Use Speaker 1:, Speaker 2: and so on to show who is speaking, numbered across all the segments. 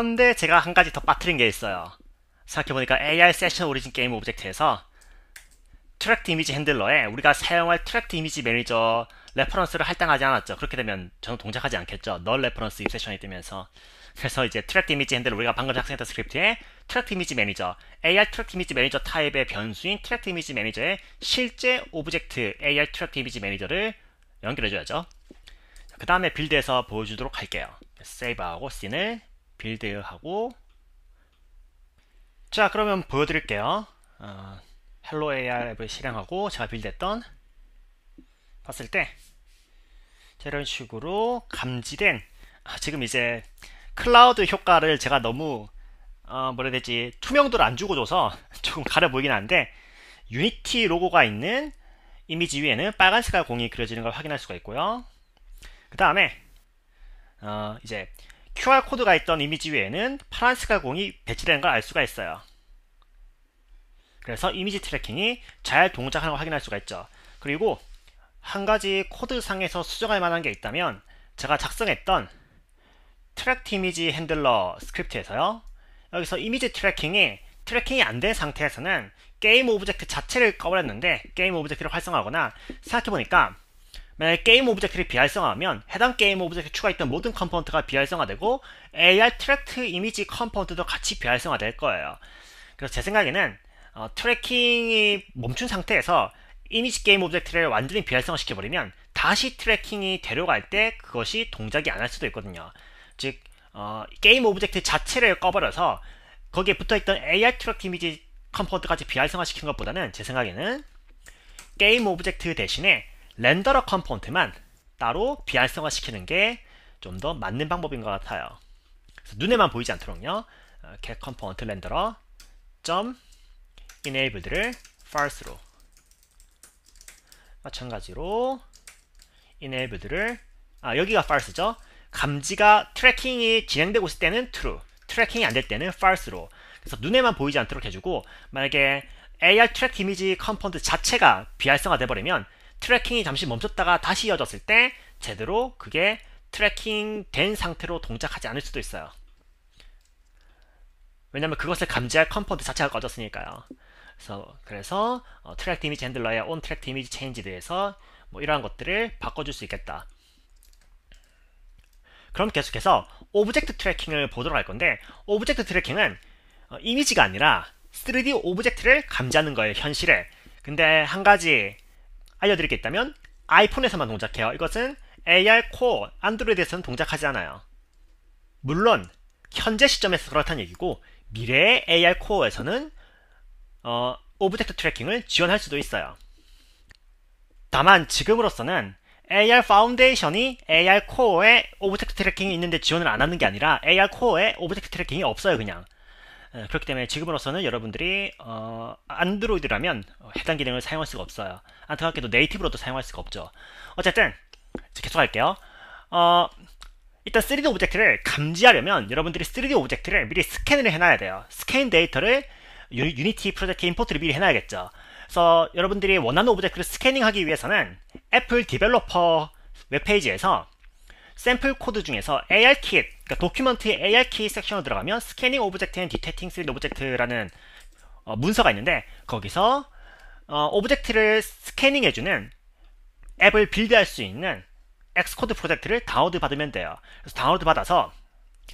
Speaker 1: 그런데 제가 한 가지 더 빠뜨린 게 있어요. 생각해보니까 AI 세션 오리진 게임 오브젝트에서 트랙트 이미지 핸들러에 우리가 사용할 트랙트 이미지 매니저 레퍼런스를 할당하지 않았죠. 그렇게 되면 저는 동작하지 않겠죠. 널 레퍼런스 입세션이 뜨면서 그래서 이제 트랙트 이미지 핸들러 우리가 방금 작성했던 스크립트에 트랙트 이미지 매니저 AR 트랙트 이미지 매니저 타입의 변수인 트랙트 이미지 매니저의 실제 오브젝트 AR 트랙트 이미지 매니저를 연결해줘야죠. 그 다음에 빌드에서 보여주도록 할게요. 세이브하고 씬을 빌드하고 자 그러면 보여드릴게요 어, 헬로 AR 앱을 실행하고 제가 빌드했던 봤을 때 이런 식으로 감지된 아, 지금 이제 클라우드 효과를 제가 너무 어, 뭐라 해야 되지 투명도를 안 주고 줘서 조금 가려 보이긴 한데 유니티 로고가 있는 이미지 위에는 빨간 색깔 공이 그려지는 걸 확인할 수가 있고요 그 다음에 어, 이제 QR코드가 있던 이미지 위에는 파란 색깔 공이 배치되는 걸 알 수가 있어요. 그래서 이미지 트래킹이 잘 동작하는 걸 확인할 수가 있죠. 그리고 한 가지 코드상에서 수정할 만한 게 있다면 제가 작성했던 트랙트 이미지 핸들러 스크립트에서요. 여기서 이미지 트래킹이 트래킹이 안 된 상태에서는 게임 오브젝트 자체를 꺼버렸는데 게임 오브젝트를 활성화하거나 생각해보니까 만약 게임 오브젝트를 비활성화하면 해당 게임 오브젝트에 추가했던 모든 컴포넌트가 비활성화되고 AR 트랙트 이미지 컴포넌트도 같이 비활성화될 거예요. 그래서 제 생각에는 어, 트래킹이 멈춘 상태에서 이미지 게임 오브젝트를 완전히 비활성화시켜버리면 다시 트래킹이 데려갈 때 그것이 동작이 안 할 수도 있거든요. 즉 어, 게임 오브젝트 자체를 꺼버려서 거기에 붙어있던 AR 트랙 트 이미지 컴포트까지 넌 비활성화시킨 것보다는 제 생각에는 게임 오브젝트 대신에 렌더러 컴포넌트만 따로 비활성화 시키는 게 좀 더 맞는 방법인 것 같아요. 그래서 눈에만 보이지 않도록요. get component renderer enabled를 false로 마찬가지로 enabled를 아 여기가 false죠. 감지가 트래킹이 진행되고 있을 때는 true, 트래킹이 안 될 때는 false로. 그래서 눈에만 보이지 않도록 해주고 만약에 AR 트랙 이미지 컴포넌트 자체가 비활성화돼 버리면 트래킹이 잠시 멈췄다가 다시 이어졌을 때 제대로 그게 트래킹 된 상태로 동작하지 않을 수도 있어요. 왜냐면 그것을 감지할 컴포드 자체가 꺼졌으니까요. 그래서, 그래서 어, 트랙 이미지 핸들러의 온 n 트랙 이미지 체인지에 대해서 뭐 이러한 것들을 바꿔줄 수 있겠다. 그럼 계속해서 오브젝트 트래킹을 보도록 할 건데 오브젝트 트래킹은 어, 이미지가 아니라 3D 오브젝트를 감지하는 거예요 현실에 근데 한 가지 알려드릴 게 있다면 아이폰에서만 동작해요. 이것은 AR 코어 안드로이드에서는 동작하지 않아요. 물론 현재 시점에서 그렇다는 얘기고 미래의 AR 코어에서는 어, 오브젝트 트래킹을 지원할 수도 있어요. 다만 지금으로서는 AR 파운데이션이 AR 코어에 오브젝트 트래킹이 있는데 지원을 안 하는 게 아니라 AR 코어에 오브젝트 트래킹이 없어요 그냥. 예, 그렇기 때문에 지금으로서는 여러분들이 어, 안드로이드라면 해당 기능을 사용할 수가 없어요. 안타깝게도 네이티브로도 사용할 수가 없죠. 어쨌든 계속할게요. 어, 일단 3D 오브젝트를 감지하려면 여러분들이 3D 오브젝트를 미리 스캔을 해놔야 돼요. 스캔 데이터를 유, 니티 프로젝트 임포트를 미리 해놔야겠죠. 그래서 여러분들이 원하는 오브젝트를 스캐닝하기 위해서는 애플 디벨로퍼 웹페이지에서 샘플 코드 중에서 ARKit 그러니까 도큐먼트의 AR키 섹션으로 들어가면 Scanning Object and Detecting s 앤 디테팅 o b j e c t 라는 어, 문서가 있는데 거기서 오브젝트를 어, 스캐닝해주는 앱을 빌드할 수 있는 엑스코드 프로젝트를 다운로드 받으면 돼요. 그래서 다운로드 받아서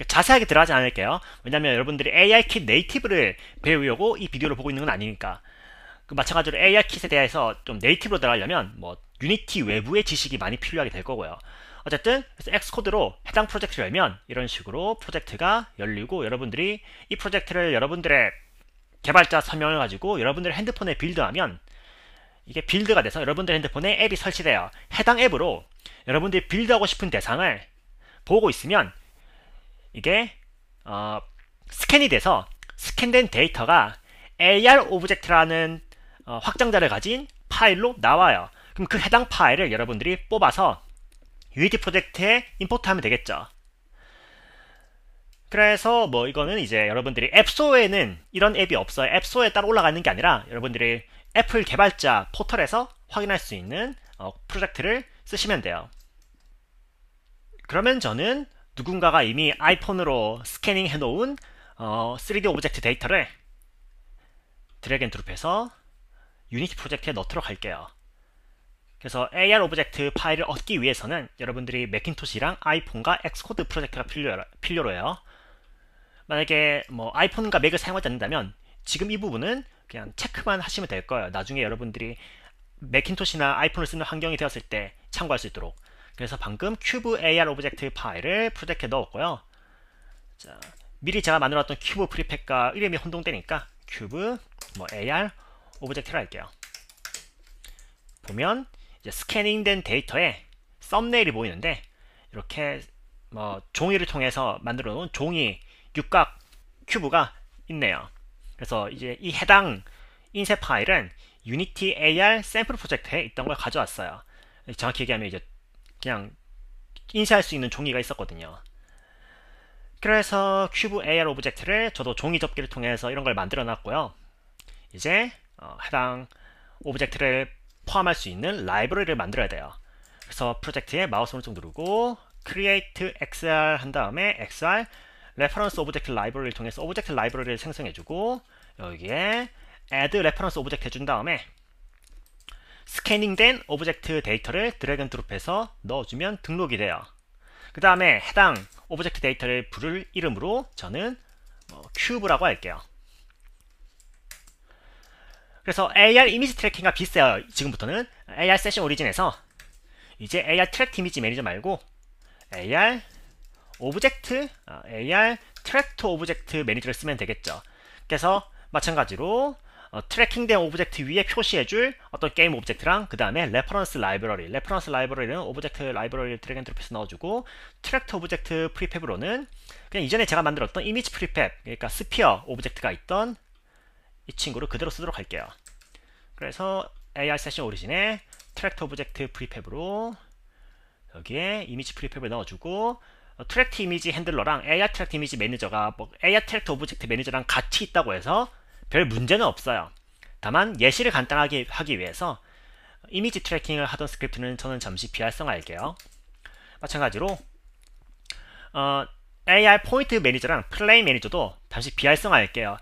Speaker 1: 자세하게 들어가지 않을게요. 왜냐면 여러분들이 AI킷 네이티브를 배우려고 이 비디오를 보고 있는 건 아니니까. 그 마찬가지로 AI킷에 대해서 좀 네이티브로 들어가려면 뭐 유니티 외부의 지식이 많이 필요하게 될 거고요. 어쨌든 그 엑스코드로 해당 프로젝트를 열면 이런 식으로 프로젝트가 열리고 여러분들이 이 프로젝트를 여러분들의 개발자 서명을 가지고 여러분들의 핸드폰에 빌드하면 이게 빌드가 돼서 여러분들 핸드폰에 앱이 설치되어 해당 앱으로 여러분들이 빌드하고 싶은 대상을 보고 있으면 이게 어, 스캔이 돼서 스캔된 데이터가 AR 오브젝트라는 어, 확장자를 가진 파일로 나와요. 그럼 그 해당 파일을 여러분들이 뽑아서 UED 프로젝트에 임포트하면 되겠죠. 그래서 뭐 이거는 이제 여러분들이 앱소에는 이런 앱이 없어요. 앱소에 따로 올라가는 게 아니라 여러분들이 애플 개발자 포털에서 확인할 수 있는 어, 프로젝트를 쓰시면 돼요. 그러면 저는 누군가가 이미 아이폰으로 스캐닝 해놓은 어, 3D 오브젝트 데이터를 드래그 앤 드롭해서 유니티 프로젝트에 넣도록 할게요. 그래서 AR 오브젝트 파일을 얻기 위해서는 여러분들이 맥킨토시랑 아이폰과 엑스코드 프로젝트가 필요, 필요로요. 만약에 뭐 아이폰과 맥을 사용하지 않는다면 지금 이 부분은 그냥 체크만 하시면 될 거예요. 나중에 여러분들이 맥킨토시나 아이폰을 쓰는 환경이 되었을 때 참고할 수 있도록. 그래서 방금 큐브 AR 오브젝트 파일을 프로젝트에 넣었고요. 자, 미리 제가 만들어놨던 큐브 프리팩과 이름이 혼동되니까 큐브 뭐 AR 오브젝트를 할게요. 보면 스캐닝된 데이터에 썸네일이 보이는데 이렇게 뭐 종이를 통해서 만들어 놓은 종이 육각 큐브가 있네요. 그래서 이제 이 해당 인쇄 파일은 Unity AR 샘플 프로젝트에 있던 걸 가져왔어요. 정확히 얘기하면 이제 그냥 인쇄할 수 있는 종이가 있었거든요. 그래서 큐브 AR 오브젝트를 저도 종이 접기를 통해서 이런 걸 만들어 놨고요. 이제 어, 해당 오브젝트를 포함할 수 있는 라이브러리를 만들어야 돼요. 그래서 프로젝트에 마우스 오른쪽 누르고 create xr 한 다음에 xr reference object library를 통해서 object library를 생성해주고 여기에 add reference object 해준 다음에 스캐닝된 오브젝트 데이터를 드래그 앤 드롭해서 넣어주면 등록이 돼요. 그 다음에 해당 오브젝트 데이터를 부를 이름으로 저는 큐브라고 어, 할게요. 그래서 AR 이미지 트래킹과 비슷해요. 지금부터는 AR 세션 오리진에서 이제 AR 트랙 이미지 매니저 말고 AR 오브젝트, AR 트랙터 오브젝트 매니저를 쓰면 되겠죠. 그래서 마찬가지로 어, 트래킹된 오브젝트 위에 표시해줄 어떤 게임 오브젝트랑 그 다음에 레퍼런스 라이브러리 레퍼런스 라이브러리는 오브젝트 라이브러리 드래그 앤 드롭해서 넣어주고 트랙트 오브젝트 프리팹으로는 그냥 이전에 제가 만들었던 이미지 프리팹 그러니까 스피어 오브젝트가 있던 이 친구를 그대로 쓰도록 할게요. 그래서 AI 세션 오리진에 트랙터 오브젝트 프리팹으로 여기에 이미지 프리팹을 넣어주고 어, 트랙트 이미지 핸들러랑 AI 트랙트 이미지 매니저가 뭐 AI 트랙트 오브젝트 매니저랑 같이 있다고 해서 별 문제는 없어요. 다만 예시를 간단하게 하기 위해서 이미지 트래킹을 하던 스크립트는 저는 잠시 비활성화할게요. 마찬가지로 어, AI 포인트 매니저랑 플레이 매니저도 잠시 비활성화할게요.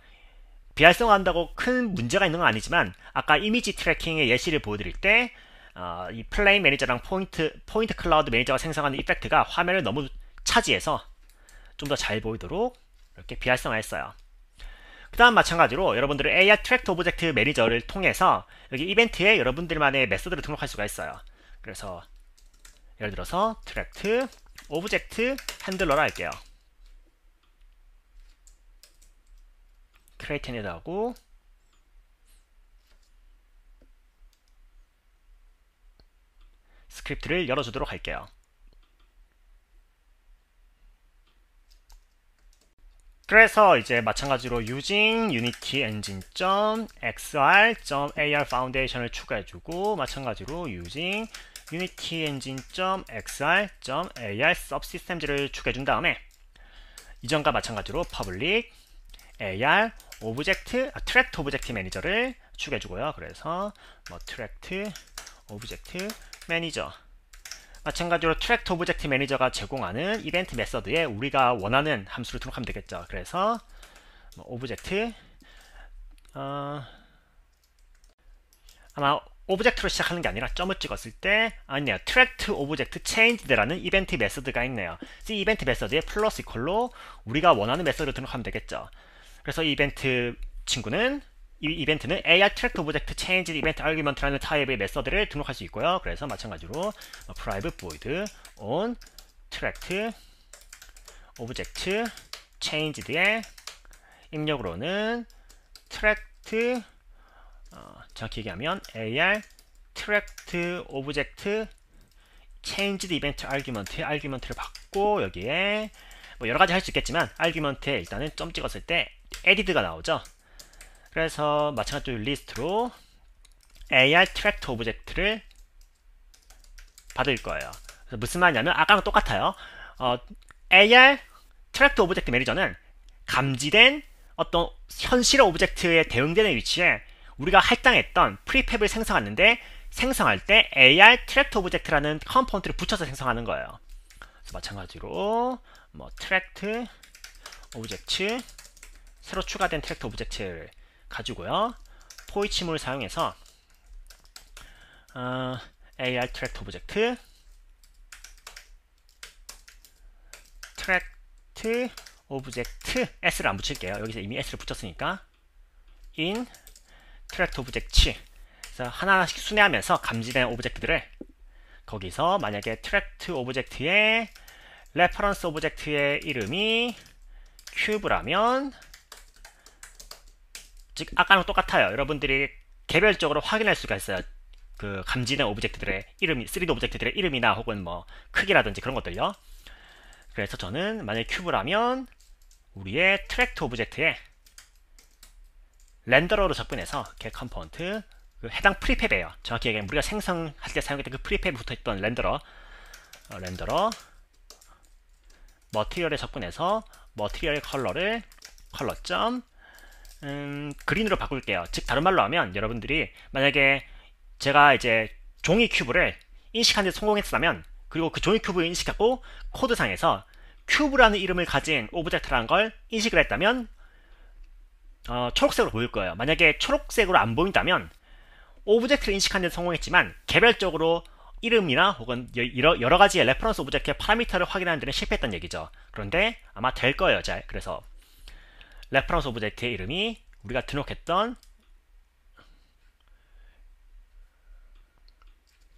Speaker 1: 비활성화한다고 큰 문제가 있는 건 아니지만 아까 이미지 트래킹의 예시를 보여드릴 때이 어, 플레이 매니저랑 포인트 포인트 클라우드 매니저가 생성하는 이펙트가 화면을 너무 차지해서 좀 더 잘 보이도록 이렇게 비활성화했어요. 그 다음 마찬가지로 여러분들은 AI 트랙트 오브젝트 매니저를 통해서 여기 이벤트에 여러분들만의 메소드를 등록할 수가 있어요. 그래서 예를 들어서 트랙트 오브젝트 핸들러라 할게요. 크레이틴이라고 스크립트를 열어주도록 할게요. 그래서 이제 마찬가지로 using unity engine.xr.ar foundation을 추가해주고 마찬가지로 using unity engine.xr.ar s u b s y s t e m 를 추가해준 다음에 이전과 마찬가지로 public ar 오브젝트, 아, 트랙트 오브젝트 매니저를 추가해주고요. 그래서 뭐 트랙트 오브젝트 매니저 마찬가지로 트랙트 오브젝트 매니저가 제공하는 이벤트 메서드에 우리가 원하는 함수를 등록하면 되겠죠. 그래서 뭐 오브젝트 어, 아마 오브젝트로 시작하는 게 아니라 점을 찍었을 때 아, 아니야 트랙트 오브젝트 체인지드라는 이벤트 메서드가 있네요. 이 이벤트 메서드에 플러스 이퀄로 우리가 원하는 메서드를 등록하면 되겠죠. 그래서 이벤트 친구는 이 이벤트는 AR 트랙 오브젝트 체인지 이벤트 아규먼트라는 타입의 메서드를 등록할 수 있고요. 그래서 마찬가지로 어, private void on tract object changed의 입력으로는 tract 어, 정확히 얘기하면 AR tract object changed event argument argument를 받고 여기에 뭐 여러 가지 할 수 있겠지만 argument에 일단은 점 찍었을 때 added가 나오죠. 그래서 마찬가지로 리스트로 AR 트랙트 오브젝트를 받을 거예요. 그래서 무슨 말이냐면 아까랑 똑같아요. 어, AR 트랙트 오브젝트 매니저는 감지된 어떤 현실 오브젝트에 대응되는 위치에 우리가 할당했던 프리팹을 생성하는데 생성할 때 AR 트랙트 오브젝트라는 컴포넌트를 붙여서 생성하는 거예요. 그래서 마찬가지로 뭐 트랙트 오브젝트 새로 추가된 캐릭터 오브젝트를 가지고요. 포이침을 사용해서 어, AR 트랙 오브젝트 트랙 오브젝트 S를 안 붙일게요. 여기서 이미 S를 붙였으니까 in 트랙 오브젝트 그래서 하나씩 순회하면서 감지된 오브젝트들을 거기서 만약에 트랙 오브젝트의 레퍼런스 오브젝트의 이름이 큐브라면 즉 아까랑 똑같아요. 여러분들이 개별적으로 확인할 수가 있어요. 그 감지된 오브젝트들의 이름이 3D 오브젝트들의 이름이나 혹은 뭐 크기라든지 그런 것들요. 그래서 저는 만약 큐브라면 우리의 트랙트 오브젝트에 렌더러로 접근해서 개 컴포넌트 그 해당 프리팹이에요. 정확히 얘기하면 우리가 생성할 때 사용했던 그 프리팹에 붙어있던 렌더러 어, 렌더러 머티리얼에 접근해서 머티리얼 컬러를 컬러 점 음, 그린으로 바꿀게요. 즉 다른 말로 하면 여러분들이 만약에 제가 이제 종이 큐브를 인식하는 데 성공했다면 그리고 그 종이 큐브를 인식하고 코드상에서 큐브라는 이름을 가진 오브젝트라는 걸 인식을 했다면 어, 초록색으로 보일 거예요. 만약에 초록색으로 안 보인다면 오브젝트를 인식하는 데 성공했지만 개별적으로 이름이나 혹은 여러, 여러 가지의 레퍼런스 오브젝트의 파라미터를 확인하는 데는 실패했다는 얘기죠. 그런데 아마 될 거예요. 잘. 그래서 레퍼런스 오브젝트의 이름이 우리가 등록했던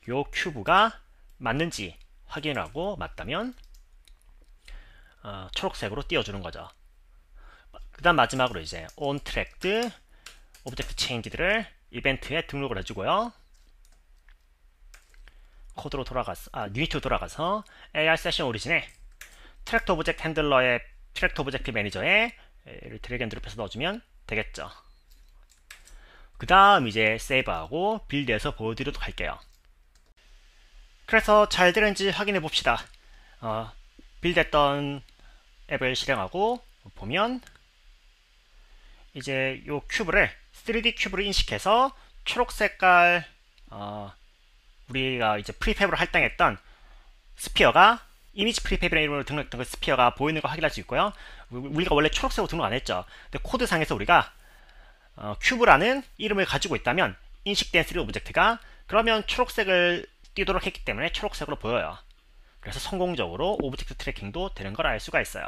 Speaker 1: 요 큐브가 맞는지 확인하고 맞다면 어, 초록색으로 띄워주는 거죠. 그 다음 마지막으로 이제 onTracked 오브젝트 체인지들을 이벤트에 등록을 해주고요. 코드로 돌아가서 아 유니트로 돌아가서 AR 세션 오리진에 트랙터 오브젝트 핸들러의 트랙터 오브젝트 매니저에 얘를 드래그 앤 드롭해서 넣어주면 되겠죠. 그 다음 이제 세이브하고 빌드에서 보드로 여 갈게요. 그래서 잘 되는지 확인해 봅시다. 어, 빌드했던 앱을 실행하고 보면 이제 이 큐브를 3D 큐브를 인식해서 초록 색깔 어, 우리가 이제 프리팹으로 할당했던 스피어가 이미지 프리팹이라 이름으로 등록했던 그 스피어가 보이는 걸 확인할 수 있고요. 우리가 원래 초록색으로 등록 안 했죠. 근데 코드상에서 우리가 어, 큐브라는 이름을 가지고 있다면 인식된 3D 오브젝트가 그러면 초록색을 띄도록 했기 때문에 초록색으로 보여요. 그래서 성공적으로 오브젝트 트래킹도 되는 걸 알 수가 있어요.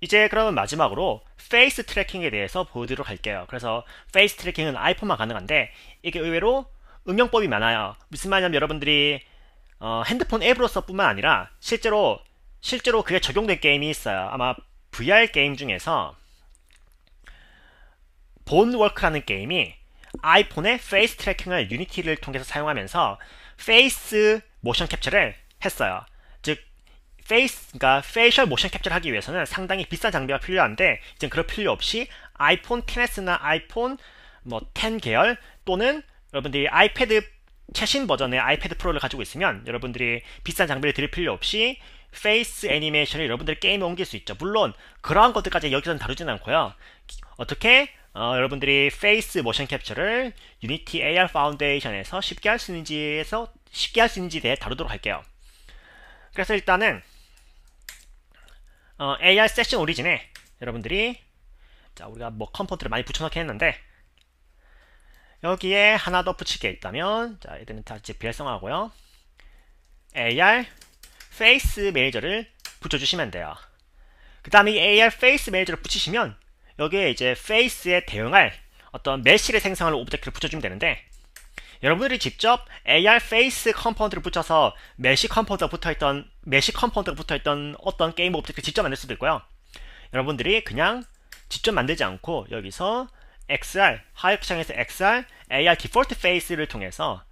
Speaker 1: 이제 그러면 마지막으로 페이스 트래킹에 대해서 보여드리도록 할게요. 그래서 페이스 트래킹은 아이폰만 가능한데 이게 의외로 응용법이 많아요. 무슨 말이냐면 여러분들이 어, 핸드폰 앱으로서뿐만 아니라 실제로 실제로 그게 적용된 게임이 있어요. 아마 VR 게임 중에서 본워크라는 게임이 아이폰의 페이스 트래킹을 유니티를 통해서 사용하면서 페이스 모션 캡처를 했어요. 즉 페이스 그러니까 페이셜 모션 캡처를 하기 위해서는 상당히 비싼 장비가 필요한데 이제 그럴 필요 없이 아이폰 10s나 아이폰 뭐 10 계열 또는 여러분들이 아이패드 최신 버전의 아이패드 프로를 가지고 있으면 여러분들이 비싼 장비를 들일 필요 없이 페이스 애니메이션을 여러분들의 게임에 옮길 수 있죠. 물론 그러한 것들까지 여기서는 다루진 않고요. 어떻게 어, 여러분들이 페이스 모션 캡처를 유니티 AR 파운데이션에서 쉽게 할 수 있는지에서 쉽게 할 수 있는지에 대해 다루도록 할게요. 그래서 일단은 어, AR 세션 오리진에 여러분들이 자 우리가 뭐 컴포트를 많이 붙여넣긴 했는데 여기에 하나 더 붙이게 있다면 자 얘들은 다 이제 비활성화하고요. AR Face 매니저를 붙여주시면 돼요. 그 다음에 이 AR Face 매니저를 붙이시면 여기에 이제 Face에 대응할 어떤 메시를 생성하는 오브젝트를 붙여주면 되는데 여러분들이 직접 AR Face 컴포넌트를 붙여서 메시 컴포넌트가 붙어있던 메시 컴포넌트가 붙어있던 어떤 게임 오브젝트를 직접 만들 수도 있고요. 여러분들이 그냥 직접 만들지 않고 여기서 XR, 하역창에서 XR, AR 디폴트 페이스를 통해서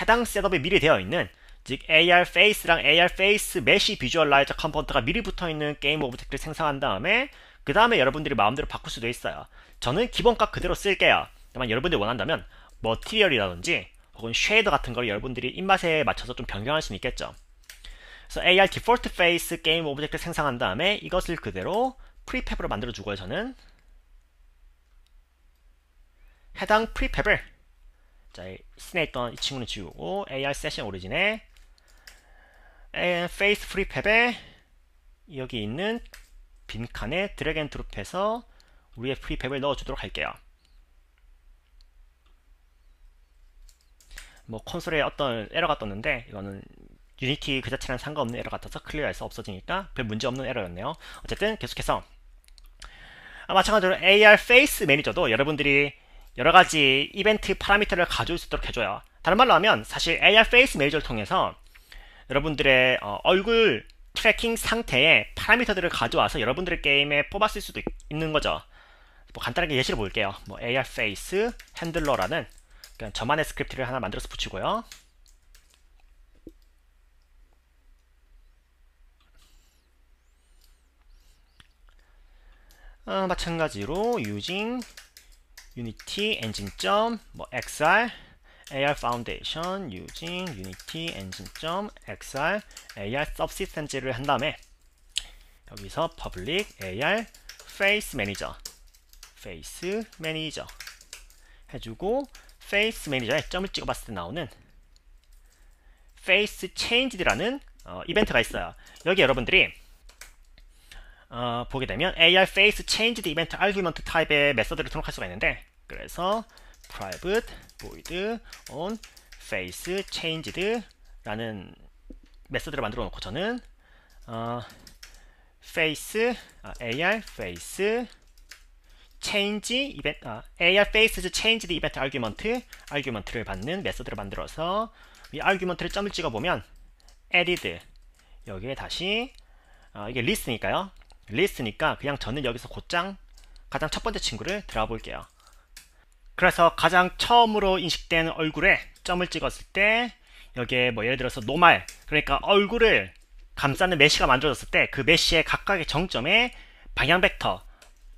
Speaker 1: 해당 셋업에 미리 되어 있는 즉 AR 페이스랑 AR 페이스 메쉬 비주얼라이저 컴포넌트가 미리 붙어 있는 게임 오브젝트를 생성한 다음에 그 다음에 여러분들이 마음대로 바꿀 수도 있어요. 저는 기본값 그대로 쓸게요. 다만 여러분들이 원한다면 머티리얼이라든지 혹은 쉐이더 같은 걸 여러분들이 입맛에 맞춰서 좀 변경할 수는 있겠죠. 그래서 AR 디폴트 페이스 게임 오브젝트 를 생성한 다음에 이것을 그대로 프리팹으로 만들어 주고요 저는 해당 프리팹을 자, 스네 있던 이 친구는 지우고 AR 세션 오리진에 페이스 프리팹에 여기 있는 빈칸에 드래그 앤 드롭해서 우리의 프리팹을 넣어주도록 할게요. 뭐 콘솔에 어떤 에러가 떴는데 이거는 유니티 그 자체랑 상관없는 에러 같아서 클리어해서 없어지니까 별 문제없는 에러였네요. 어쨌든 계속해서 아, 마찬가지로 AR 페이스 매니저도 여러분들이 여러 가지 이벤트 파라미터를 가져올 수 있도록 해줘요. 다른 말로 하면 사실 AR 페이스 매니저를 통해서 여러분들의 어, 얼굴 트래킹 상태의 파라미터들을 가져와서 여러분들의 게임에 뽑았을 수도 있, 는 거죠. 뭐 간단하게 예시를 볼게요. 뭐 AR a n d l e r 라는 저만의 스크립트를 하나 만들어서 붙이고요. 어, 마찬가지로 using Unity 엔진 점, 뭐 XR, AR Foundation using Unity 엔진 점, XR, AR s u b s y s t e m 를한 다음에 여기서 public AR Face Manager, Face Manager 해주고 Face Manager에 점을 찍어봤을 때 나오는 Face Change라는 어, 이벤트가 있어요. 여기 여러분들이 어, 보게 되면 AR face changed event argument t y p e 의 메서드를 등록할 수가 있는데 그래서 private void on face changed 라는 메서드를 만들어 놓고 저는 어, face 아, AR face change event 아, AR faces changed event argument argument를 받는 메서드를 만들어서 이 argument를 점을 찍어 보면 added 여기에 다시 어, 이게 리스트니까요. 리스트니까 그냥 저는 여기서 곧장 가장 첫 번째 친구를 들어 볼게요. 그래서 가장 처음으로 인식된 얼굴에 점을 찍었을 때 여기에 뭐 예를 들어서 노말 그러니까 얼굴을 감싸는 메시가 만들어졌을 때 그메시의 각각의 정점에 방향 벡터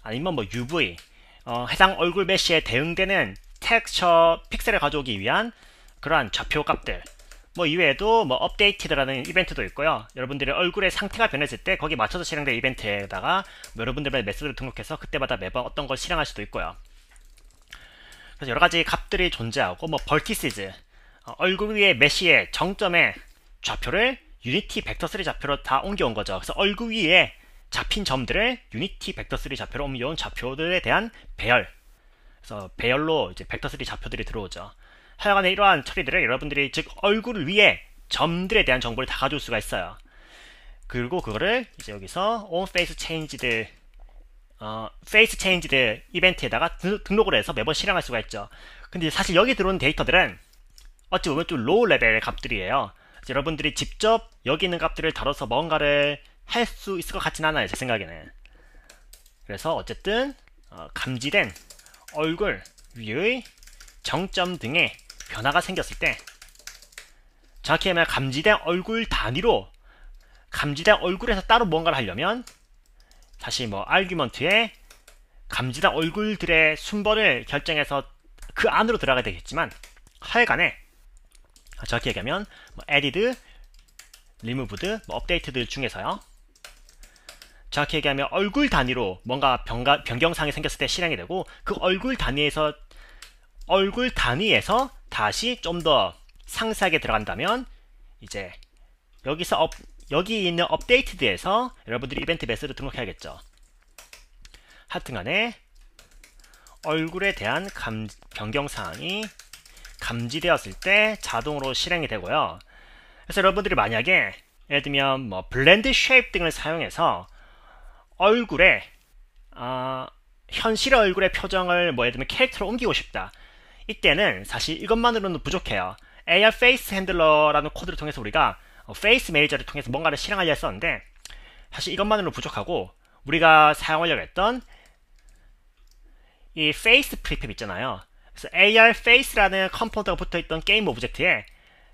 Speaker 1: 아니면 뭐 UV 어, 해당 얼굴 메시에 대응되는 텍스처 픽셀을 가져오기 위한 그러한 좌표 값들 뭐 이외에도 뭐업데이트라는 이벤트도 있고요. 여러분들의 얼굴의 상태가 변했을 때 거기에 맞춰서 실행될 이벤트에다가 뭐 여러분들의 메시지를 등록해서 그때마다 매번 어떤 걸 실행할 수도 있고요. 그래서 여러 가지 값들이 존재하고 뭐 벌티시즈 어, 얼굴 위에 메시의 정점에 좌표를 유니티 벡터3 좌표로 다 옮겨온 거죠. 그래서 얼굴 위에 잡힌 점들을 유니티 벡터3 좌표로 옮겨온 좌표들에 대한 배열 그래서 배열로 이제 벡터3 좌표들이 들어오죠. 하여간에 이러한 처리들을 여러분들이 즉 얼굴 위에 점들에 대한 정보를 다 가져올 수가 있어요. 그리고 그거를 이제 여기서 on face change들 어, face change들 이벤트에다가 등록을 해서 매번 실행할 수가 있죠. 근데 사실 여기 들어온 데이터들은 어찌 보면 좀 로우 레벨의 값들이에요. 여러분들이 직접 여기 있는 값들을 다뤄서 뭔가를 할 수 있을 것 같진 않아요. 제 생각에는. 그래서 어쨌든 어, 감지된 얼굴 위의 정점 등의 변화가 생겼을 때 정확히 말하면 감지된 얼굴 단위로 감지된 얼굴에서 따로 뭔가를 하려면 사실 뭐 아규먼트에 감지된 얼굴들의 순번을 결정해서 그 안으로 들어가야 되겠지만 하여간에 정확히 얘기하면 뭐 added, removed, 뭐 updated 중에서요 정확히 얘기하면 얼굴 단위로 뭔가 변가, 변경상이 생겼을 때 실행이 되고 그 얼굴 단위에서 얼굴 단위에서 다시 좀 더 상세하게 들어간다면 이제 여기서 업, 여기 있는 업데이트드에서 여러분들이 이벤트 배스를 등록해야겠죠. 하여튼간에 얼굴에 대한 감, 변경사항이 감지되었을 때 자동으로 실행이 되고요. 그래서 여러분들이 만약에 예를 들면 뭐 블렌드 쉐입 등을 사용해서 얼굴에 어, 아, 현실의 얼굴의 표정을 뭐 예를 들면 캐릭터로 옮기고 싶다. 이때는 사실 이것만으로는 부족해요. AR Face Handler라는 코드를 통해서 우리가 Face 어, Manager를 통해서 뭔가를 실행하려 했었는데 사실 이것만으로는 부족하고 우리가 사용하려고 했던 이 Face Prefab 있잖아요. 그래서 AR Face라는 컴포트가 붙어있던 게임 오브젝트에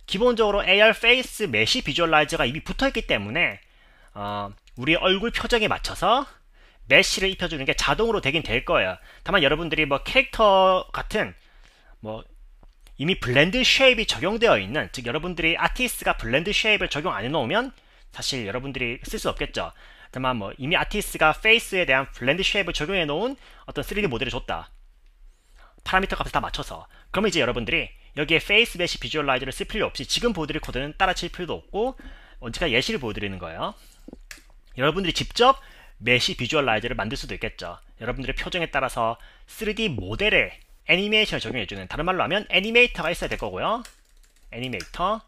Speaker 1: 기본적으로 AR Face 메시 비주얼라이저가 이미 붙어있기 때문에 어, 우리 얼굴 표정에 맞춰서 메시를 입혀주는 게 자동으로 되긴 될 거예요. 다만 여러분들이 뭐 캐릭터 같은 뭐 이미 블렌드 쉐입이 적용되어 있는 즉 여러분들이 아티스트가 블렌드 쉐입을 적용 안 해놓으면 사실 여러분들이 쓸 수 없겠죠. 다만뭐 이미 아티스트가 페이스에 대한 블렌드 쉐입을 적용해 놓은 어떤 3D 모델을 줬다. 파라미터 값을 다 맞춰서 그러면 이제 여러분들이 여기에 페이스 매시 비주얼라이저를 쓸 필요 없이 지금 보여드릴 코드는 따라칠 필요도 없고 언제가 예시를 보여드리는 거예요. 여러분들이 직접 매시 비주얼라이저를 만들 수도 있겠죠. 여러분들의 표정에 따라서 3D 모델을 애니메이션을 적용해주는 다른 말로 하면 애니메이터가 있어야 될 거고요. 애니메이터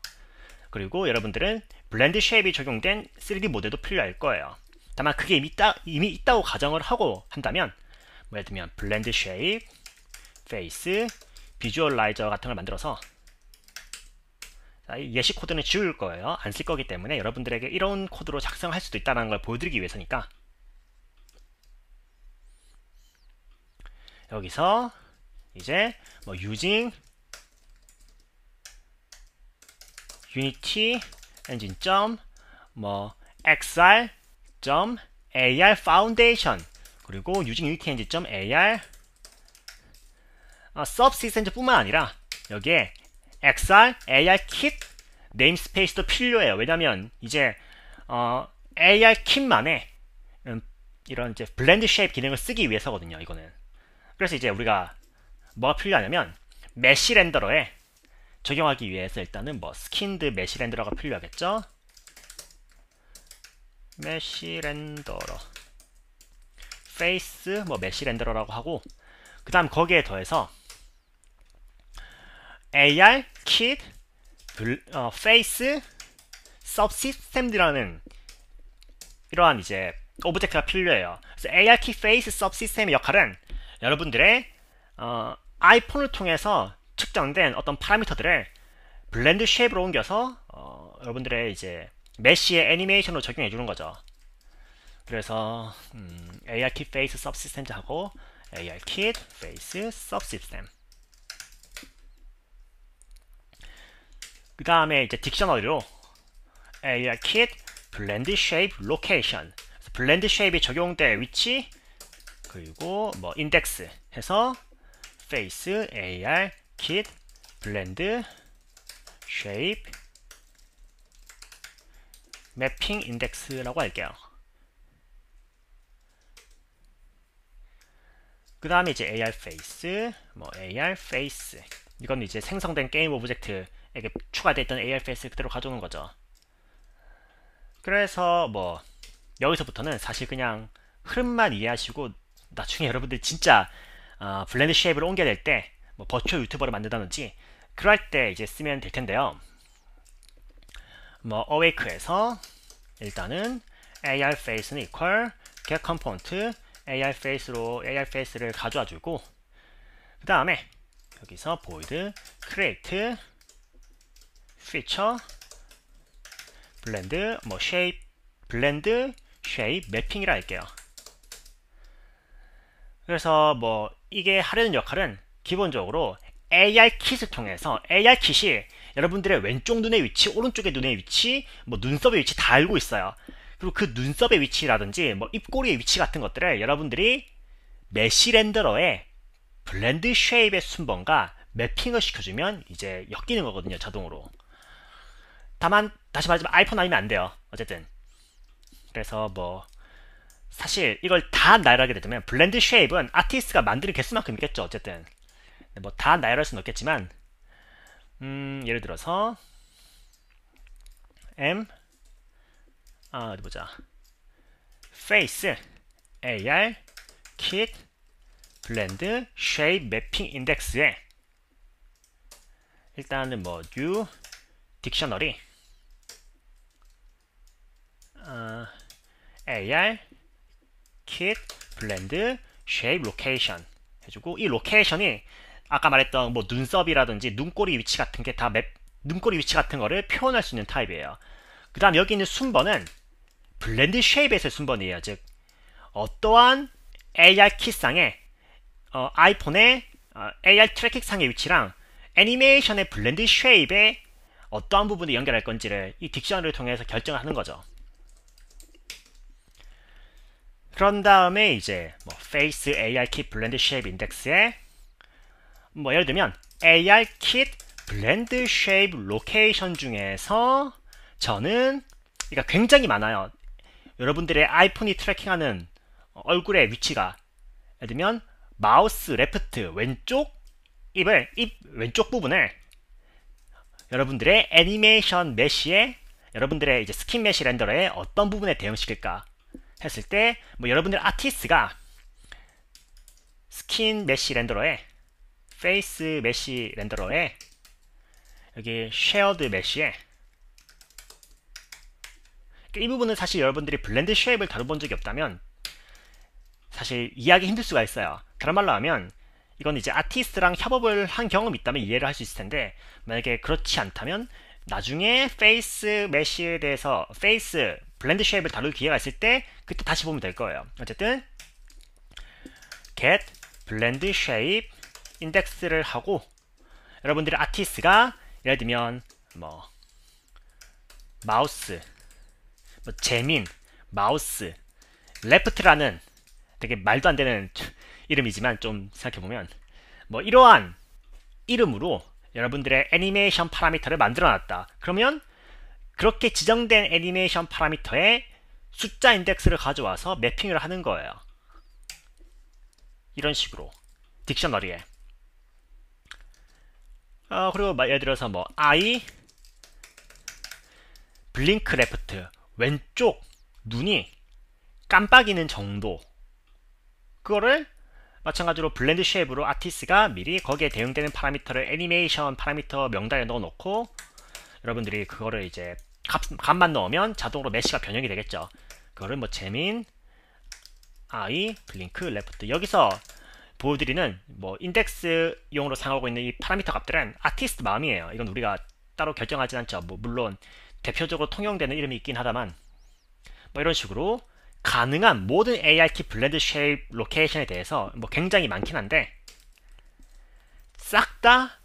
Speaker 1: 그리고 여러분들은 블렌드 쉐입이 적용된 3D 모델도 필요할 거예요. 다만 그게 이미, 있다, 이미 있다고 가정을 하고 한다면 뭐 예를 들면 블렌드 쉐입, 페이스, 비주얼라이저 같은 걸 만들어서 예시 코드는 지울 거예요. 안 쓸 거기 때문에 여러분들에게 이런 코드로 작성할 수도 있다는 걸 보여드리기 위해서니까 여기서 이제 뭐 using unity engine 점, 뭐 xr 점 ar foundation 그리고 using unity engine 점 ar 아, 어, subsystem뿐만 아니라 여기에 xr ar kit 네임스페이스도 필요해요. 왜냐면 이제 어, AR k i t 만의 이런 이제 블렌드 쉐입 기능을 쓰기 위해서거든요. 이거는. 그래서 이제 우리가 뭐가 필요하냐면 메시 렌더러에 적용하기 위해서 일단은 뭐 스킨드 메시 렌더러가 필요하겠죠? 메시 렌더러 페이스 뭐 메시 렌더러라고 하고 그 다음 거기에 더해서 AR 킷 어, 페이스 서브시스템이라는 이러한 이제 오브젝트가 필요해요. 그래서 ARKey Face Subsystem의 역할은 여러분들의 어, 아이폰을 통해서 측정된 어떤 파라미터들을 블렌드 쉐입으로 옮겨서 어, 여러분들의 이제 메쉬의 애니메이션으로 적용해 주는 거죠. 그래서 음, a r 키 i t Face s u 하고 ARKit 스서 c 시스 u b 그 다음에 이제 딕셔너리로 ARKit Blend Shape Location 블렌드 쉐입이 적용될 위치 그리고 뭐 인덱스 해서 face, ar, kit, blend, shape, mapping index라고 할게요. 그 다음에 이제 ar face, 뭐 ar face. 이건 이제 생성된 게임 오브젝트에게 추가됐던 ar face 그대로 가져오는 거죠. 그래서 뭐 여기서부터는 사실 그냥 흐름만 이해하시고 나중에 여러분들 진짜 어, 블렌드 쉐입으로 옮겨낼 때뭐 버추어 유튜버를 만든다든지 그럴 때 이제 쓰면 될 텐데요. 뭐 awake에서 일단은 AR face는 equal get component AR face로 AR face를 가져와 주고 그 다음에 여기서 void create feature blend 뭐 shape blend shape mapping이라 할게요. 그래서 뭐 이게 하려는 역할은 기본적으로 AR 킷을 통해서 AR 킷이 여러분들의 왼쪽 눈의 위치, 오른쪽의 눈의 위치, 뭐 눈썹의 위치 다 알고 있어요. 그리고 그 눈썹의 위치라든지 뭐 입꼬리의 위치 같은 것들을 여러분들이 메시 렌더러에 블렌드 쉐입의 순번과 매핑을 시켜주면 이제 엮이는 거거든요 자동으로 다만 다시 말하자면 아이폰 아니면 안 돼요 어쨌든 그래서 뭐 사실 이걸 다 나열하게 되면 블렌드 쉐입은 아티스트가 만드는 개수만큼 있겠죠 어쨌든 네, 뭐다 나열할 수는 없겠지만 음, 예를 들어서 M 아, 어디 보자 face AR kit blend shape mapping index에 일단은 뭐 new dictionary 아, AR 킷, 블렌드, 쉐입, 로케이션 해주고 이 로케이션이 아까 말했던 뭐 눈썹이라든지 눈꼬리 위치 같은 게 다 맵, 눈꼬리 위치 같은 거를 표현할 수 있는 타입이에요. 그 다음 여기 있는 순번은 블렌드 쉐입에서의 순번이에요. 즉 어떠한 AR 키상의 어, 아이폰의 어, AR 트래킹 상의 위치랑 애니메이션의 블렌드 쉐입에 어떠한 부분을 연결할 건지를 이딕션을 통해서 결정하는 거죠. 그런 다음에 이제 뭐 face AR kit blend shape index에 뭐 예를 들면 AR kit blend shape location 중에서 저는 그러니까 굉장히 많아요. 여러분들의 아이폰이 트래킹하는 얼굴의 위치가 예를 들면 마우스 레프트 왼쪽 입을 입 왼쪽 부분을 여러분들의 애니메이션 메시에 여러분들의 이제 스킨 메시 렌더에 러 어떤 부분에 대응시킬까 했을 때뭐 여러분들 아티스트가 스킨 메쉬 렌더러에 페이스 메쉬 렌더러에 여기 쉐어드 메쉬에이 그러니까 부분은 사실 여러분들이 블렌드 쉐입을 다뤄본 적이 없다면 사실 이해하기 힘들 수가 있어요. 다른 말로 하면 이건 이제 아티스트랑 협업을 한 경험이 있다면 이해를 할 수 있을 텐데 만약에 그렇지 않다면 나중에 페이스 메쉬에 대해서 페이스 블렌드 쉐입을 다룰 기회가 있을 때 그때 다시 보면 될 거예요. 어쨌든 get 블렌드 쉐입 인덱스를 하고 여러분들의 아티스트가 예를 들면 뭐 마우스 뭐 재민 마우스 레프트라는 되게 말도 안 되는 이름이지만 좀 생각해보면 뭐 이러한 이름으로 여러분들의 애니메이션 파라미터를 만들어 놨다. 그러면 그렇게 지정된 애니메이션 파라미터에 숫자 인덱스를 가져와서 매핑을 하는 거예요. 이런 식으로 딕셔너리에 어, 그리고 예를 들어서 뭐 I 블링크 레프트 왼쪽 눈이 깜빡이는 정도 그거를 마찬가지로 블렌드 쉐입으로 아티스가 미리 거기에 대응되는 파라미터를 애니메이션 파라미터 명단에 넣어놓고 여러분들이 그거를 이제 값, 값만 넣으면 자동으로 메시가 변형이 되겠죠. 그거를 뭐 재민 i 블링크 레프트 여기서 보여드리는 뭐 인덱스용으로 사용하고 있는 이 파라미터 값들은 아티스트 마음이에요. 이건 우리가 따로 결정하진 않죠. 뭐 물론 대표적으로 통용되는 이름이 있긴 하다만 뭐 이런 식으로 가능한 모든 ART 블렌드 쉐입 로케이션에 대해서 뭐 굉장히 많긴 한데 싹다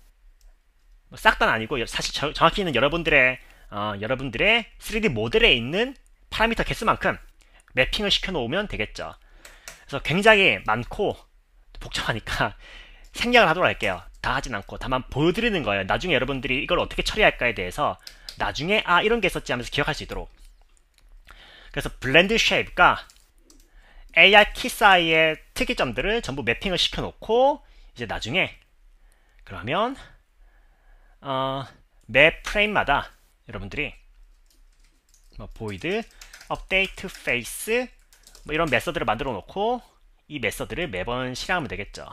Speaker 1: 뭐 싹 다는 아니고 사실 저, 정확히는 여러분들의 어, 여러분들의 3D 모델에 있는 파라미터 개수만큼 매핑을 시켜놓으면 되겠죠. 그래서 굉장히 많고 복잡하니까 생략을 하도록 할게요. 다 하진 않고 다만 보여드리는 거예요. 나중에 여러분들이 이걸 어떻게 처리할까에 대해서 나중에 아 이런 게 있었지 하면서 기억할 수 있도록 그래서 블렌드 쉐입과 AR 키 사이의 특이점들을 전부 매핑을 시켜놓고 이제 나중에 그러면 어, 매 프레임마다 여러분들이 뭐 보이드, 업데이트 페이스 뭐 이런 메서드를 만들어 놓고 이 메서드를 매번 실행하면 되겠죠.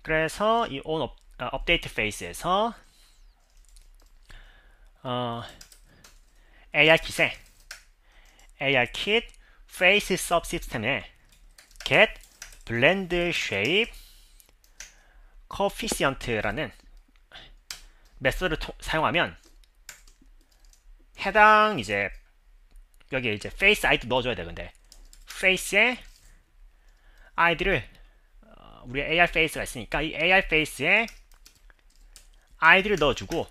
Speaker 1: 그래서 이 on 업데이트 페이스에서 아, 어, AR 키에 AR 킷 페이스 서브시스템에 get blend shape coefficient라는 메서를 사용하면 해당 이제 여기에 이제 face 아이디 넣어줘야 돼 근데 face에 아이디를 어, 우리 AR face가 있으니까 이 AR face에 아이디를 넣어주고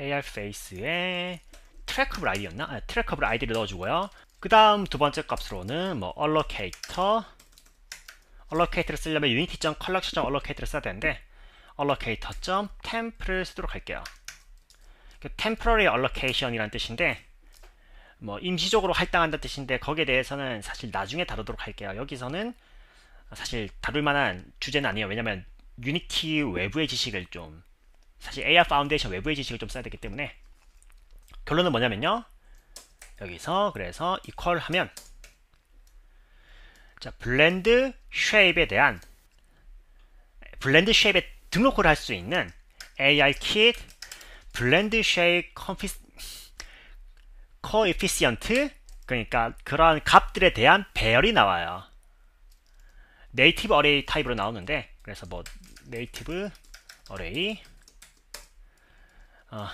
Speaker 1: AR face에 트래커블 아이디였나? 아, 트래커블 아이디를 넣어주고요. 그 다음 두 번째 값으로는 뭐 allocator allocate를 쓰려면 unity.collection.allocate를 써야 되는데 allocator.temp를 쓰도록 할게요. 그 temporary allocation이라는 뜻인데 뭐 임시적으로 할당한다는 뜻인데 거기에 대해서는 사실 나중에 다루도록 할게요. 여기서는 사실 다룰 만한 주제는 아니에요. 왜냐면 유니티 외부의 지식을 좀 사실 AR 파운데이션 외부의 지식을 좀 써야 되기 때문에 결론은 뭐냐면요. 여기서 그래서 equal 하면 자, 블렌드 쉐입에 대한 블렌드 쉐입에 등록을 할 수 있는 AR 킷 블렌드 쉐입 컴피스 코에피시언트 그러니까 그러한 값들에 대한 배열이 나와요. 네이티브 어레이 타입으로 나오는데 그래서 뭐 네이티브 어레이 어,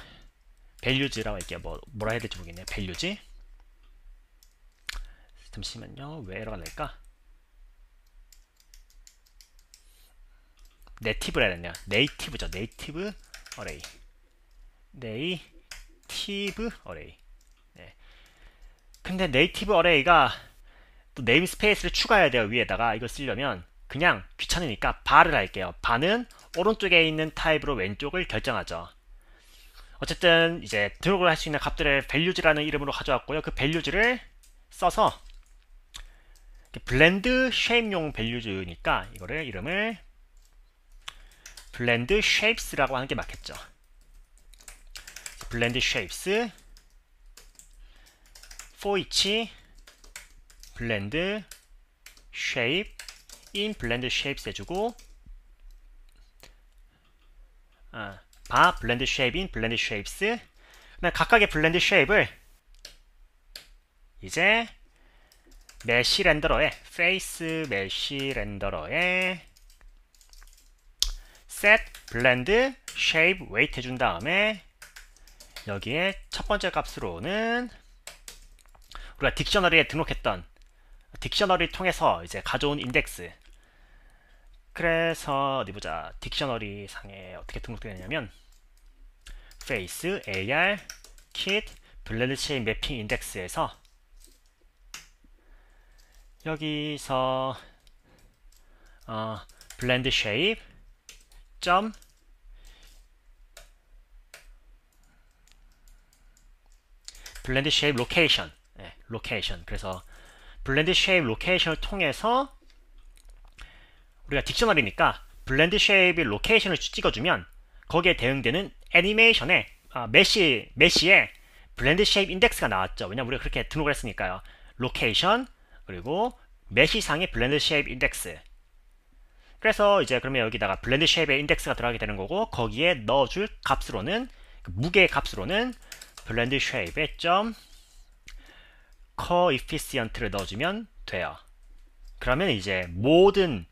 Speaker 1: 밸류지라고 할게요. 뭐 뭐라 해야 될지 모르겠네요. 밸류지 잠시만요. 왜 에러가 날까? 네티브라 했요 네이티브죠 네이티브 어레이 네이티브 어레이 네. 근데 네이티브 어레이가 또 네임스페이스를 추가해야 돼요 위에다가 이걸 쓰려면 그냥 귀찮으니까 바를 할게요 바는 오른쪽에 있는 타입으로 왼쪽을 결정하죠 어쨌든 이제 등록을 할 수 있는 값들을 밸류즈라는 이름으로 가져왔고요 그밸류즈를 써서 블렌드 쉐임용 밸류즈니까 이거를 이름을 블렌드 shapes라고 하는 게 맞겠죠. 블렌드 shapes for each blend shape in blend shapes 해주고 아, 바 blend shape in blend shapes 그다음 각각의 블렌드 쉐입을 이제 메시 렌더러에 페이스 메시 렌더러에 set, blend, shape, weight 해준 다음에 여기에 첫 번째 값으로는 우리가 딕셔너리에 등록했던 딕셔너리 통해서 이제 가져온 인덱스 그래서 어디 보자 딕셔너리 상에 어떻게 등록되냐면 face, ar, kit, blend, shape, mapping, index에서 여기서 어, blend shape 점 블렌드 쉐입 로케이션 예, 로케이션 그래서 블렌드 쉐입 로케이션을 통해서 우리가 딕셔너이니까 블렌드 쉐입의 로케이션을 찍어주면 거기에 대응되는 애니메이션의 아, 메시, 메시의 블렌드 쉐입 인덱스가 나왔죠 왜냐면 우리가 그렇게 등록을 했으니까요 로케이션 그리고 메시상의 블렌드 쉐입 인덱스 그래서 이제 그러면 여기다가 블렌드 쉐입의 인덱스가 들어가게 되는 거고 거기에 넣어줄 값으로는 그러니까 무게 값으로는 블렌드 쉐입의 점 coefficient를 넣어주면 돼요. 그러면 이제 모든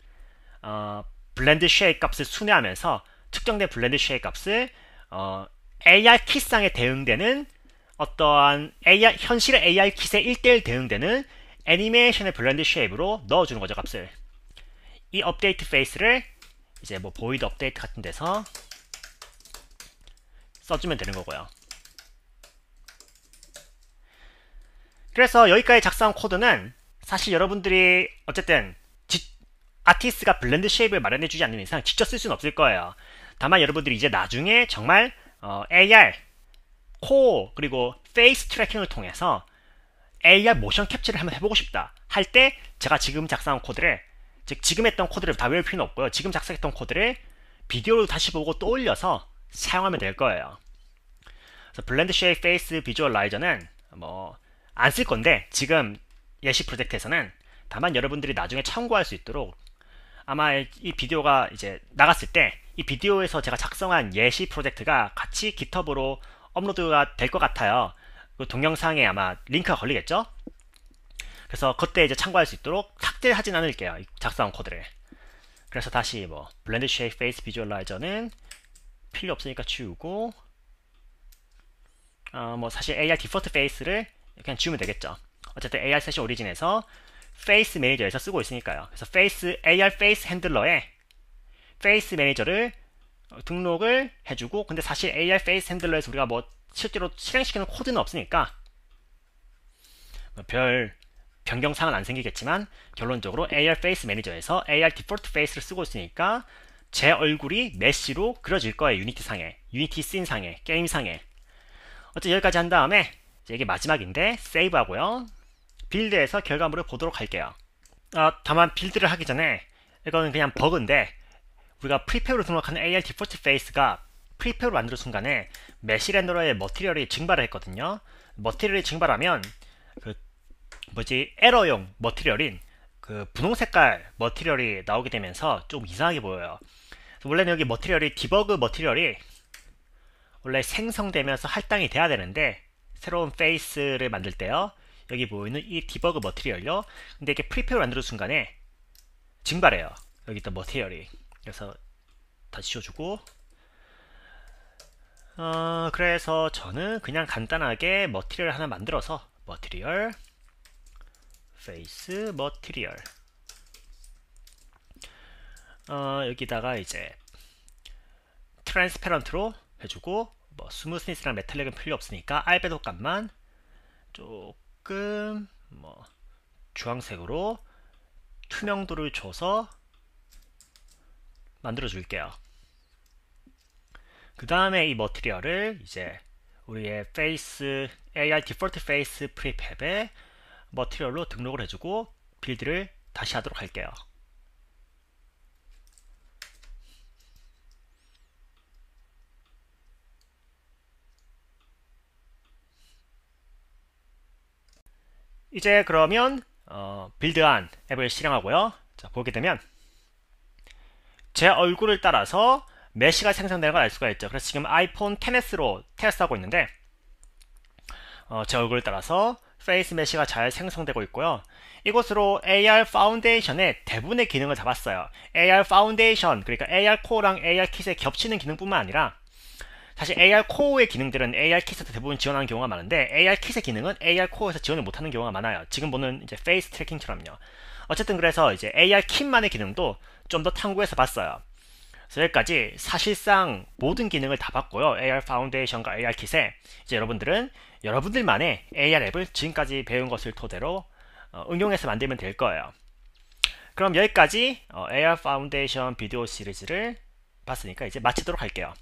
Speaker 1: 어, 블렌드 쉐입 값을 순회하면서 특정된 블렌드 쉐입 값을 어, AR 키상에 대응되는 어떠한 AR, 현실의 AR 킷에 1대1 대응되는 애니메이션의 블렌드 쉐입으로 넣어주는 거죠, 값을. 이 업데이트 페이스를 이제 뭐 보이드 업데이트 같은 데서 써주면 되는 거고요. 그래서 여기까지 작성한 코드는 사실 여러분들이 어쨌든 지, 아티스트가 블렌드 쉐입을 마련해주지 않는 이상 직접 쓸 수는 없을 거예요. 다만 여러분들이 이제 나중에 정말 어, AR, 코어, 그리고 페이스 트래킹을 통해서 AR 모션 캡처를 한번 해보고 싶다 할 때 제가 지금 작성한 코드를 즉 지금 했던 코드를 다 외울 필요는 없고요. 지금 작성했던 코드를 비디오로 다시 보고 또 올려서 사용하면 될 거예요. 그래서 블렌드 쉐이 페이스 비주얼라이저는 뭐 안 쓸 건데 지금 예시 프로젝트에서는 다만 여러분들이 나중에 참고할 수 있도록 아마 이 비디오가 이제 나갔을 때 이 비디오에서 제가 작성한 예시 프로젝트가 같이 g i t h u b 으로 업로드가 될 것 같아요. 그 동영상에 아마 링크가 걸리겠죠? 그래서 그때 이제 참고할 수 있도록 삭제하진 않을게요. 작성한 코드를. 그래서 다시 뭐 블렌드 쉐입 페이스 비주얼라이저는 필요 없으니까 지우고 어, 뭐 사실 AR 디폴트 페이스를 그냥 지우면 되겠죠. 어쨌든 AR 세션 오리진에서 페이스 매니저에서 쓰고 있으니까요. 그래서 페이스 AR 페이스 핸들러에 페이스 매니저를 등록을 해주고 근데 사실 AR 페이스 핸들러에서 우리가 뭐 실제로 실행시키는 코드는 없으니까 뭐 별 변경사항은 안 생기겠지만 결론적으로 AR Face a 이스 매니저에서 AR d e 디 t f a c e 를 쓰고 있으니까 제 얼굴이 메시로 그려질 거예요. 유니티 상에. 유니티 씬 상에. 게임 상에. 어쨌든 여기까지 한 다음에 이게 제 마지막인데 세이브하고요. 빌드에서 결과물을 보도록 할게요. 아, 다만 빌드를 하기 전에 이거는 그냥 버그인데 우리가 프리페어로 등록하는 AR d e 디 t f a c e 가 프리페어로 만드는 순간에 메시 렌더러의 머티리얼이 증발을 했거든요. 머티리얼이 증발하면 그 뭐지 에러용 머티리얼인 그 분홍 색깔 머티리얼이 나오게 되면서 좀 이상하게 보여요. 원래는 여기 머티리얼이 디버그 머티리얼이 원래 생성되면서 할당이 돼야 되는데 새로운 페이스를 만들 때요. 여기 보이는 이 디버그 머티리얼요. 근데 이렇게 프리페어 만드는 순간에 증발해요. 여기 있던 머티리얼이. 그래서 다시 지워주고 어, 그래서 저는 그냥 간단하게 머티리얼 하나 만들어서 머티리얼 interface material 어, 여기다가 이제 트랜스페런트로 해주고 뭐 스무스니스랑 메탈릭은 필요 없으니까 알베도 값만 조금 뭐 주황색으로 투명도를 줘서 만들어 줄게요 그 다음에 이 머티리얼을 이제 우리의 페이스 AR 디폴트 페이스 프리팹에 머티리얼로 등록을 해주고 빌드를 다시 하도록 할게요. 이제 그러면 어, 빌드한 앱을 실행하고요. 자, 보게 되면 제 얼굴을 따라서 메시가 생성되는 걸 알 수가 있죠. 그래서 지금 아이폰 10s로 테스트하고 있는데 어, 제 얼굴을 따라서 페이스 메시가 잘 생성되고 있고요. 이곳으로 AR 파운데이션의 대부분의 기능을 잡았어요. AR 파운데이션, 그러니까 AR 코어랑 AR 킷에 겹치는 기능뿐만 아니라 사실 AR 코어의 기능들은 AR 킷에서 대부분 지원하는 경우가 많은데 AR 킷의 기능은 AR 코어에서 지원을 못하는 경우가 많아요. 지금 보는 이제 페이스 트래킹처럼요. 어쨌든 그래서 이제 AR 킷만의 기능도 좀 더 탐구해서 봤어요. 그래서 여기까지 사실상 모든 기능을 다 봤고요. AR 파운데이션과 AR 킷에 이제 여러분들은 여러분들만의 AR 앱을 지금까지 배운 것을 토대로 어, 응용해서 만들면 될 거예요. 그럼 여기까지 어, AR 파운데이션 비디오 시리즈를 봤으니까 이제 마치도록 할게요.